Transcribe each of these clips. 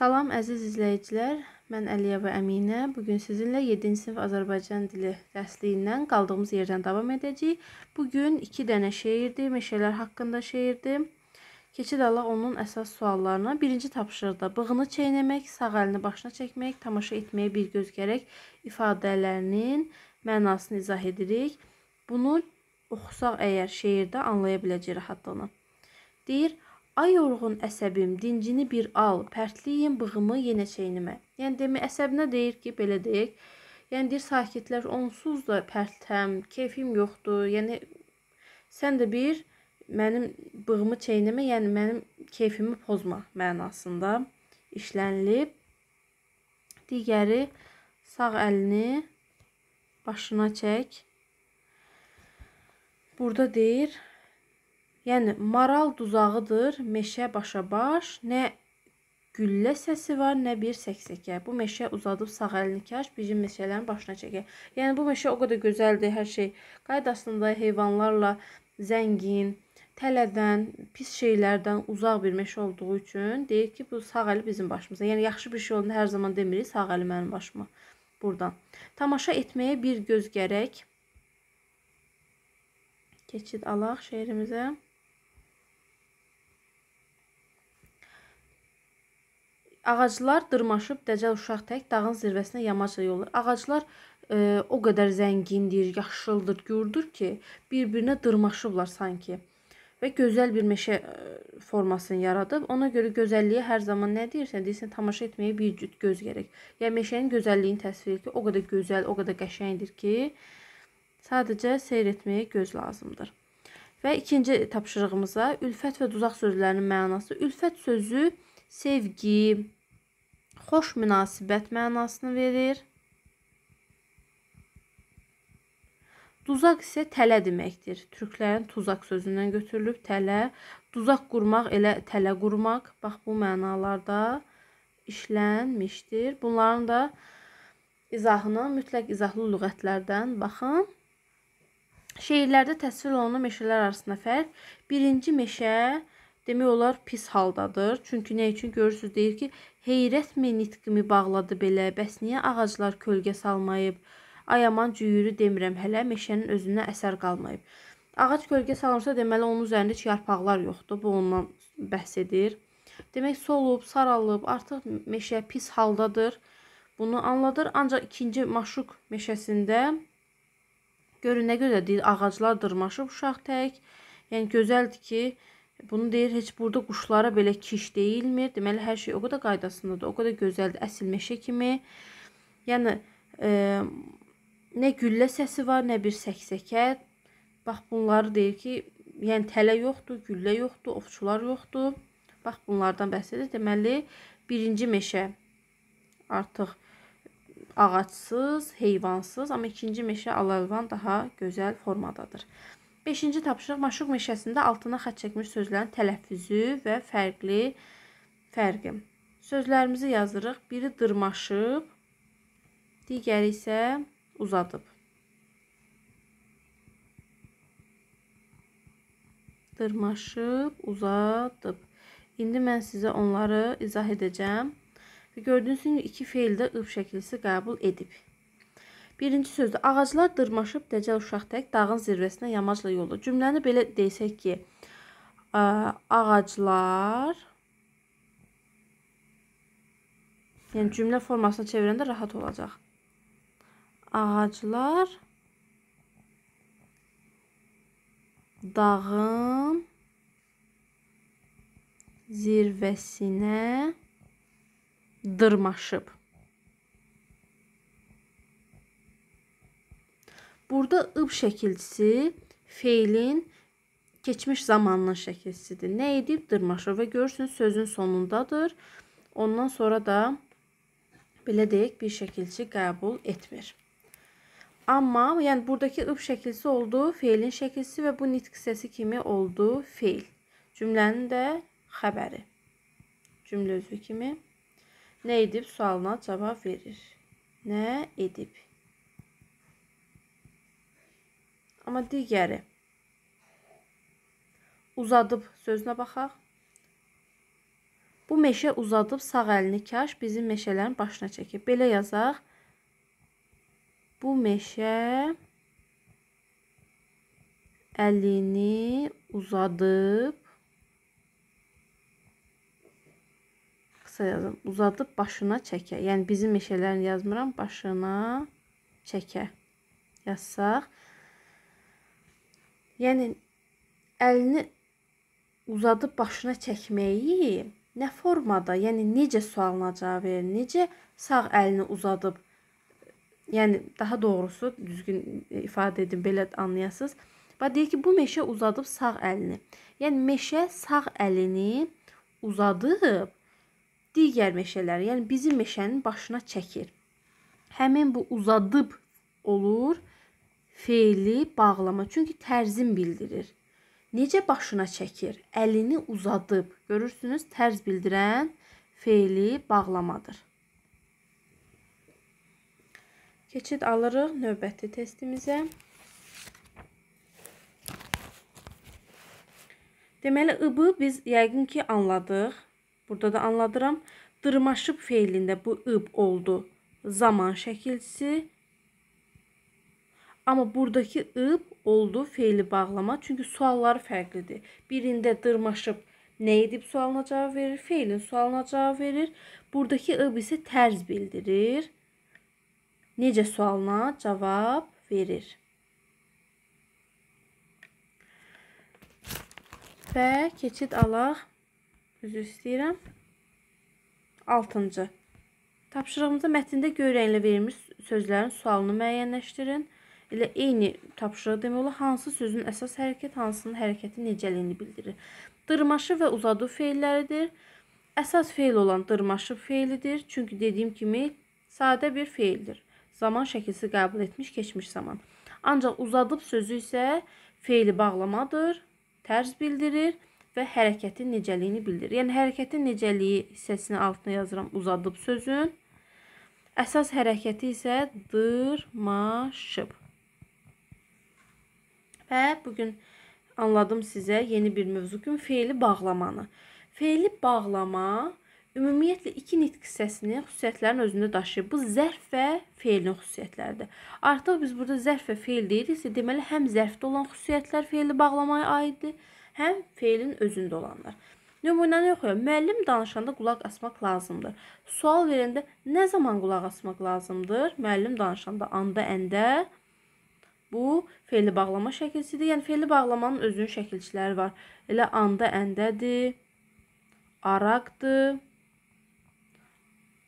Salam əziz izləyicilər. Mən Əliyeva Əminə. Bu gün sizinlə 7-ci sinif Azərbaycan dili dərsliyindən qaldığımız yerdən davam edəcəyik. Bu gün 2 dənə şeirdi, meşələr haqqında şeirdi. Keçid alaq onun əsas suallarına. Birinci tapşırıqda bığını çeynəmək, sağ əlini başına çəkmək, tamaşa etməyə bir göz gərək ifadələrinin mənasını izah edirik. Bunu oxusaq əgər şeirdə anlaya biləcəyik rahatlığına. Deyir: Ay yorğun əsəbim, dincini bir al, pərtliyim bığımı yenə çeynimə. Yəni demə əsəbinə deyir ki, belə deyək. Yəni deyir sakitlər onsuz da pərtləm, keyfim yoxdur. Yəni sən də bir mənim bığımı çeynəmə, yəni mənim keyfimi pozma mənasında işlənilib. Digəri sağ əlini başına çək. Burada deyir Yəni maral duzağıdır, meşə başabaş, nə güllə səsi var, nə bir səksəkə. Bu meşə uzadıb sağ əlini kaş bizim meşələrin başına çəkər. Yəni bu meşə o qədər gözəldir, hər şey qaydasında, heyvanlarla zəngin, tələdən, pis şeylərdən uzaq bir meşə olduğu üçün deyir ki, bu sağ əli bizim başımıza. Yəni yaxşı bir şey olanda hər zaman demirik, sağ əli mənim başıma. Burdan. Tamaşa etməyə bir göz gərək. Keçid alaq şeirimizə. Ağaclar dırmaşıb dəcəl uşaq tək dağın zirvəsinə yamacla yolur. Ağaclar e, o qədər zəngindir, yaşıldır, gürdür ki, bir-birinə dırmaşıblar sanki. Və gözəl bir meşə e, formasını yaradıb. Ona görə gözəlliyə hər zaman nə deyirsən, deyirsən tamaşa etməyə bir cüt göz gərək. Yəni meşənin gözəlliyini təsvir edir ki, o qədər gözəl, o qədər qəşəngdir ki, sadəcə seyr etməyə göz lazımdır. Və ikinci tapşırığımıza ülfət və duzaq sözlərinin mənası. Ülfət sözü sevgi, xoş münasibət mənasını verir. Duzaq isə tələ deməkdir. Türklərin tuzaq sözündən götürülüb tələ. Duzaq qurmaq elə tələ qurmaq. Bax bu mənalarda işlənmişdir. Bunların da izahını mütləq izahlı lüğətlərdən baxın. Şeirlərdə təsvir olunan meşələr arasında fərq. Birinci meşə demək olar pis haldadır. Çünki nə üçün görürsüz deyir ki, heyrətmi nitqimi bağladı belə. Bəs niyə ağaclar kölgə salmayıb? Ay aman cüyürü demirəm hələ meşənin özünə əsər qalmayıb. Ağac kölgə salınsa deməli onun üzərində heç yarpaqlar yoxdur. Bu ondan bəhs edir. Demək solub, saralıb, artıq meşə pis haldadır. Bunu anladır. Ancaq ikinci maşuq meşəsində görün nə gözəl deyil, ağaclar dırmaşıb uşaq tək. Yəni gözəldir ki, Bunu deyir, heç burada quşlara belə kiş deyilmir. Deməli, hər şey o qədər qaydasındadır, o qədər gözəldir, əsl meşə kimi. Yəni, e, nə güllə səsi var, nə bir səksəkə. Bax, bunları deyir ki, yəni tələ yoxdur, güllə yoxdur, ovçular yoxdur. Bax, bunlardan bəhs edir. Deməli, birinci meşə artıq ağacsız, heyvansız, amma ikinci meşə alayvan daha gözəl formadadır. Beşinci tapşırıq maşuq meşəsində altına xət çəkmiş sözlərin tələffüzü və fərqli fərqi. Sözlərimizi yazırıq. Biri dırmaşıb, digəri isə uzadıb. Dırmaşıb, uzadıb. İndi mən sizə onları izah edəcəm. Gördüyünüz kimi iki feildə ıb şəkilisi qəbul edib. Birinci sözdə ağaclar dırmaşıb dəcəl uşaq tək dağın zirvəsinə yamacla yolu. Cümləni belə desək ki, ağaclar Yəni cümlə formasına çevirəndə rahat olacaq. Ağaclar dağın zirvəsinə dırmaşıb. Burada ıb şəkilçisi feilin keçmiş zamanının şəkilçisidir. Nə edib? Dırmaşır və görürsünüz sözün sonundadır. Ondan sonra da belə deyək bir şəkilçi qəbul etmir. Amma, yəni buradakı ıb şəkilsi oldu feilin şəkilsi və bu nitq hissəsi kimi oldu feil. Cümlənin də xəbəri. Cümlə özü kimi nə edib sualına cavab verir. Nə edib? Amma digəri uzadıb sözünə baxaq. Bu meşə uzadıb sağ əlini kaş bizim meşələrin başına çəkib. Belə yazaq. Bu meşə əlini uzadıb qısa yazım. Uzadıb başına çəkə. Yəni bizim meşələrin yazmıram, başına çəkə. Yazsaq Yəni əlini uzadıb başına çəkməyi nə formada, yəni necə sualına cavab verir, necə sağ əlini uzadıb yəni daha doğrusu düzgün ifadə edim belə anlayasınız. Və deyir ki, bu meşə uzadıb sağ əlini. Yəni meşə sağ əlini uzadıb digər meşələri, yəni bizim meşənin başına çəkir. Həmin bu uzadıb olur feili bağlama. Çünki tərzin bildirir. Necə başına çəkir? Əlini uzadıb. Görürsünüz, tərz bildirən feili bağlamadır. Keçid alırıq növbəti testimizə. Deməli, ıb biz yəqin ki anladıq. Burada da anladıram. Dırmaşıb feilində bu ıb oldu. Zaman şəkilcisi Amma buradakı ıb oldu feili bağlama. Çünki suallar fərqlidir. Birində dırmaşıb nə edib sualına cavab verir, feilin sualına cavab verir. Buradakı ıb isə tərz bildirir. Necə sualına cavab verir. Və keçid alaq. Üzr istəyirəm. 6-cı. Tapşırığımızda mətndə görənlə verilmiş sözlərin sualını müəyyənləşdirin elə eyni tapşırıq demək olar hansı sözün əsas hərəkət, hansının hərəkəti necəliyini bildirir. Dırmaşı və uzadı feilləridir. Əsas feil olan dırmaşı feilidir. Çünki dediyim kimi sadə bir feildir. Zaman şəkilsi qəbul etmiş keçmiş zaman. Ancaq uzadıb sözü isə feili bağlamadır, tərz bildirir və hərəkətin necəliyini bildirir. Yəni hərəkətin necəliyi hissəsini altına yazıram uzadıb sözün. Əsas hərəkəti isə dırmaşıb. Və hə, bugün anladım sizə yeni bir mövzu kimi feili bağlamanı. Feili bağlama ümumiyyətlə iki nitq hissəsini xüsusiyyətlərin özündə daşıyır. Bu zərf və feilin xüsusiyyətləridir. Artıq biz burada zərf və feil deyiriksə, e, deməli həm zərfdə olan xüsusiyyətlər feili bağlamaya aiddir, həm feilin özündə olanlar. Nümunəni yoxlayaq. Müəllim danışanda qulaq asmaq lazımdır. Sual verəndə nə zaman qulaq asmaq lazımdır? Müəllim danışanda anda, əndə, Bu fe'li bağlama şəkilçisidir. Yəni fe'li bağlamanın özünün şəkilçiləri var. Elə anda əndədir. Araqdır.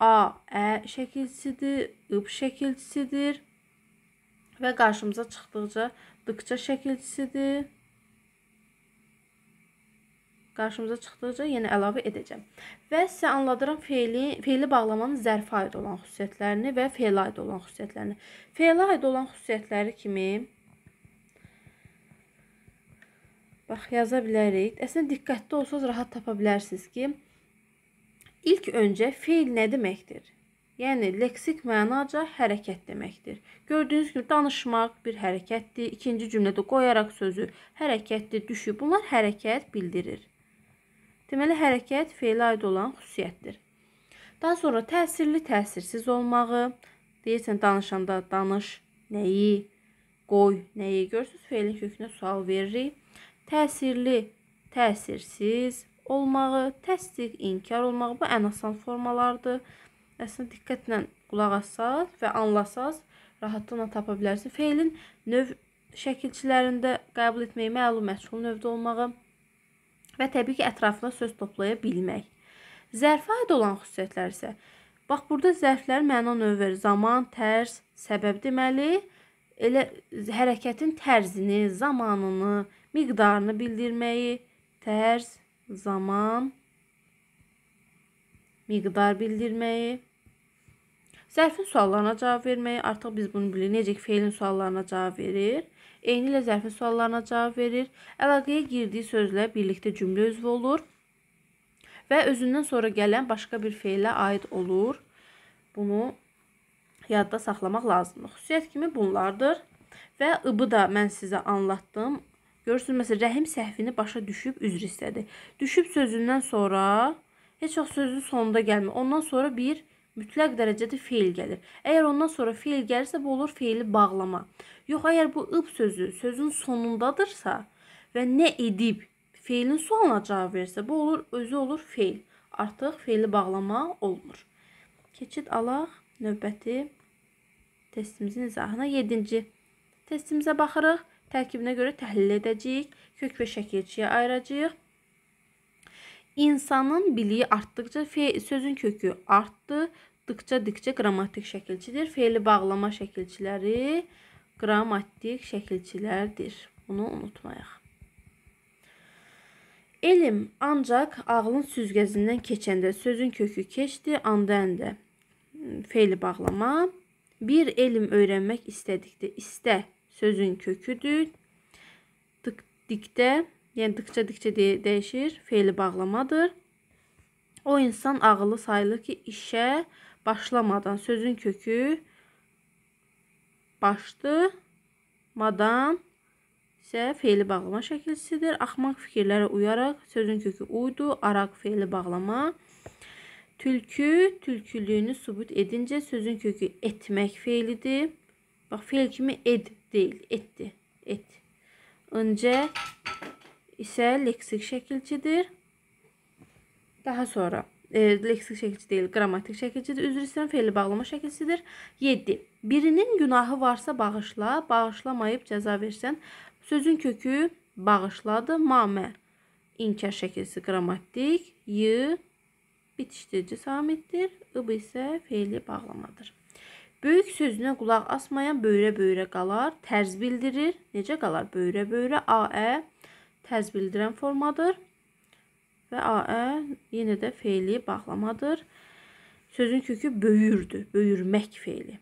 A, ə şəkilçisidir, ıb şəkilçisidir və qarşımıza çıxdıqca dıqca şəkilçisidir qarşımıza çıxdıqca yenə əlavə edəcəm. Və sizə anladıram feili, feili bağlamanın zərfə aid olan xüsusiyyətlərini və feilə aid olan xüsusiyyətlərini. Feilə aid olan xüsusiyyətləri kimi bax yaza bilərik. Əslində diqqətli olsanız rahat tapa bilərsiniz ki, ilk öncə feil nə deməkdir? Yəni leksik mənaca hərəkət deməkdir. Gördüyünüz kimi danışmaq bir hərəkətdir. İkinci cümlədə qoyaraq sözü hərəkətdir, düşüb. Bunlar hərəkət bildirir. Deməli, hərəkət feylə aid olan xüsusiyyətdir. Daha sonra təsirli, təsirsiz olmağı, deyirsən danışanda danış, nəyi, qoy, nəyi görürsüz, feylin kökünə sual veririk. Təsirli, təsirsiz olmağı, təsdiq, inkar olmağı bu ən asan formalardır. Əslində diqqətlə qulaq assaz və anlasaz rahatlıqla tapa bilərsin. Feylin növ şəkilçilərində qəbul etməyi məlum məşğul növdə olmağı, və təbii ki, ətrafına söz toplaya bilmək. Zərfə aid olan xüsusiyyətlər isə bax burada zərflər məna növü, zaman, tərz, səbəb deməli, elə hərəkətin tərzini, zamanını, miqdarını bildirməyi, tərz, zaman, miqdar bildirməyi, Zərfin suallarına cavab verməyi, artıq biz bunu bilirik. Necə ki, feilin suallarına cavab verir. Eynilə zərfin suallarına cavab verir. Əlaqəyə girdiyi sözlə birlikdə cümlə üzvü olur və özündən sonra gələn başqa bir feilə aid olur. Bunu yadda saxlamaq lazımdır. Xüsusiyyət kimi bunlardır. Və ıb-ı da mən sizə anlattım. Görürsünüz, məsələn, rəhim səhvini başa düşüb üzr istədi. Düşüb sözündən sonra heç vaxt sözün sonunda gəlmir. Ondan sonra bir mütləq dərəcədə feil gəlir. Əgər ondan sonra feil gəlirsə, bu olur feili bağlama. Yox, əgər bu ıb sözü sözün sonundadırsa və nə edib feilin sualına cavab versə, bu olur özü olur feil. Artıq feili bağlama olmur. Keçid alaq növbəti testimizin izahına 7-ci testimizə baxırıq. Tərkibinə görə təhlil edəcəyik, kök və şəkilçiyə ayıracağıq. İnsanın biliyi artdıqca sözün kökü artdıqca dikcə qrammatik şəkilçidir. Feili bağlama şəkilçiləri qrammatik şəkilçilərdir. Bunu unutmayaq. Elm ancaq ağlın süzgəzindən keçəndə sözün kökü keçdi, anda əndə. Feili bağlama. Bir elm öyrənmək istədikdə istə sözün köküdür. Dik, dikdə Yəni tıkça-tıkça de dəyişir. Feili bağlamadır. O insan ağıllı sayılır ki, işə başlamadan sözün kökü başlamadan isə feili bağlama şəkilsidir. Axmaq fikirlərə uyaraq sözün kökü uydu, araq feili bağlama. Tülkü tülkülüyünü sübut edincə sözün kökü etmək feilidir. Bax, feil kimi ed deyil, etdi, et. Öncə isə leksik şəkilçidir. Daha sonra e, leksik şəkilçi deyil, qrammatik şəkilçidir. Üzr istəyirəm, fe'li bağlama şəkilçidir. 7. Birinin günahı varsa bağışla, bağışlamayıb cəza versən. Sözün kökü bağışladı, mamə. İnkar şəkilçisi qrammatik, y bitişdirici samitdir, ıb isə fe'li bağlamadır. Böyük sözünə qulaq asmayan böyrə-böyrə qalar, tərz bildirir. Necə qalar? Böyrə-böyrə, a, ə, e, həz bildirən formadır. Və AE yenə də feili bağlamadır. Sözün kökü böyürdü, böyürmək feili.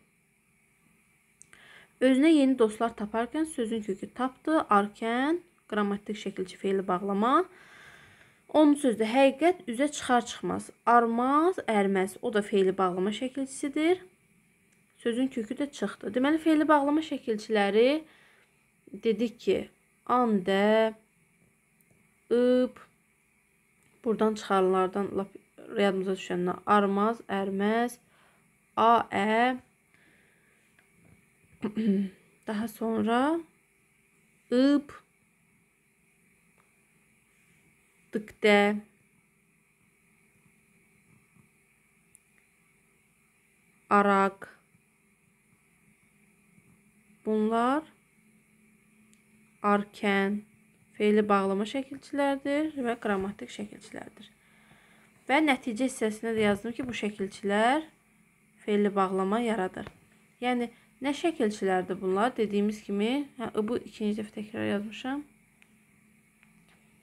Özünə yeni dostlar taparkən sözün kökü tapdı, arkən, qrammatik şəkilçi feili bağlama. Onun sözdə həqiqət üzə çıxar çıxmaz, armaz, ərməz, o da feili bağlama şəkilçisidir. Sözün kökü də çıxdı. Deməli, feili bağlama şəkilçiləri dedik ki, andə, ıb. Buradan çıxanlardan lap yadımıza düşənlər armaz, ərməz, a, ə. Daha sonra ıb. Dıqdə. Araq. Bunlar arken feili bağlama şəkilçilərdir və qrammatik şəkilçilərdir. Və nəticə hissəsində də yazdım ki, bu şəkilçilər feili bağlama yaradır. Yəni, nə şəkilçilərdir bunlar? Dediyimiz kimi, hə, bu ikinci dəfə təkrar yazmışam.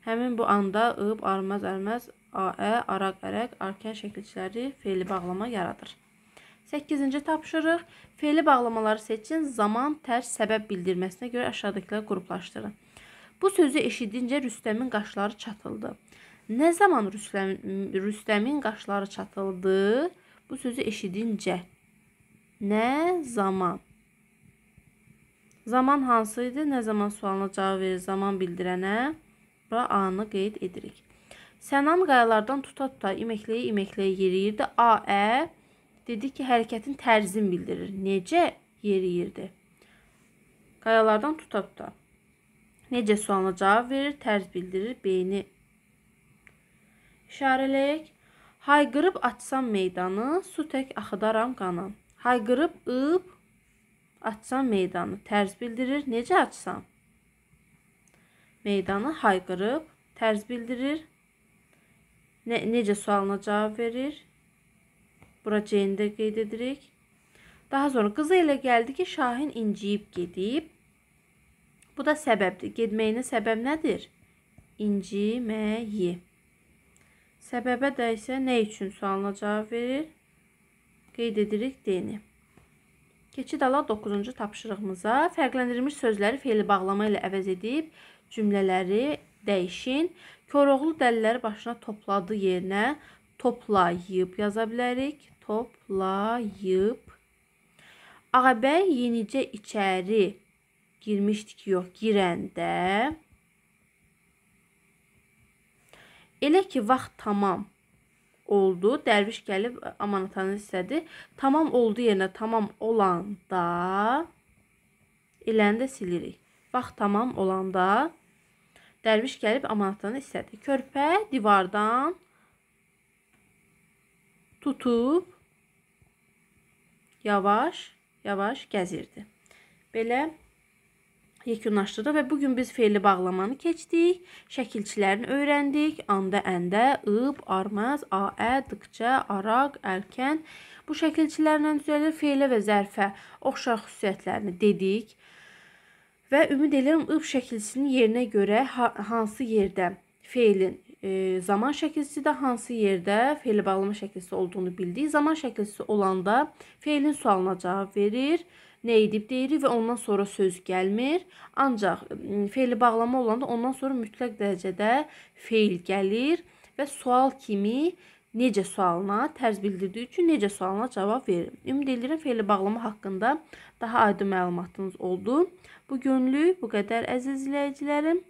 Həmin bu anda ıb, armaz, ərməz, aə, araq, ərək, arkən şəkilçiləri feili bağlama yaradır. 8-ci tapşırıq. Feili bağlamaları seçin. Zaman, tərs, səbəb bildirməsinə görə aşağıdakiləri qruplaşdırın. Bu sözü eşidincə Rüstəmin qaşları çatıldı. Nə zaman Rüstəm, Rüstəmin qaşları çatıldı? Bu sözü eşidincə. Nə zaman? Zaman hansı idi? Nə zaman sualına cavab verir zaman bildirənə? Bura A-nı qeyd edirik. Sənan qayalardan tuta-tuta iməkləyə-iməkləyə yeriyirdi. A-ə e dedi ki, hərəkətin tərzini bildirir. Necə yeriyirdi? Qayalardan tuta-tuta. Necə sualına cavab verir, tərz bildirir, beyni. İşarələyək. Hayqırıb açsam meydanı, su tək axıdaram qanı. Hayqırıb ıb açsam meydanı, tərz bildirir, necə açsam? Meydanı hayqırıb, tərz bildirir. Ne, necə sualına cavab verir? Bura C-ni də qeyd edirik. Daha sonra qıza elə gəldi ki, Şahin inciyib gedib, Bu da səbəbdir. Getməyinə səbəb nədir? İnciməyi. Səbəbə də isə nə üçün sualına cavab verir? Qeyd edirik D-ni. Keçid alaq 9-cu tapşırığımıza. Fərqləndirilmiş sözləri feili bağlama ilə əvəz edib cümlələri dəyişin. Koroğlu dəlləri başına topladı yerinə toplayıb yaza bilərik. Toplayıb. Ağabəy yenicə içəri girmişdik yox, girəndə elə ki vaxt tamam oldu. Dərviş gəlib amanatanı istədi. Tamam oldu yerinə tamam olanda eləni də silirik. Vaxt tamam olanda dərviş gəlib amanatanı istədi. Körpə divardan tutub yavaş-yavaş gəzirdi. Belə yekunlaşdırdı və bu gün biz feili bağlamanı keçdik, şəkilçilərini öyrəndik, anda, əndə, ıb, armaz, aə, dıqca, araq, əlkən. Bu şəkilçilərlə düzəlir feilə və zərfə oxşar xüsusiyyətlərini dedik. Və ümid edirəm ıb şəkilçisinin yerinə görə hansı yerdə feilin e, zaman şəkilçisi də hansı yerdə feili bağlama şəkilçisi olduğunu bildik. Zaman şəkilçisi olanda feilin sualına cavab verir nə edib deyirik və ondan sonra söz gəlmir. Ancaq feili bağlama olanda ondan sonra mütləq dərəcədə feil gəlir və sual kimi necə sualına tərz bildirdiyi üçün necə sualına cavab verir. Ümid edirəm feili bağlama haqqında daha aydın məlumatınız oldu. Bu günlük bu qədər əziz izləyicilərim.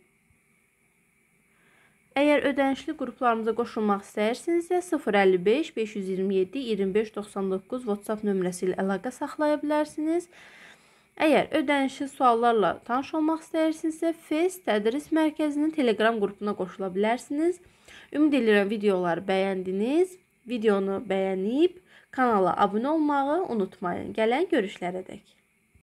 Əgər ödənişli qruplarımıza qoşulmaq istəyirsinizsə 055 527 2599 WhatsApp nömrəsi ilə əlaqə saxlaya bilərsiniz. Əgər ödənişli suallarla tanış olmaq istəyirsinizsə FES tədris mərkəzinin Telegram qrupuna qoşula bilərsiniz. Ümid edirəm videoları bəyəndiniz. Videonu bəyənib kanala abunə olmağı unutmayın. Gələn görüşlərədək.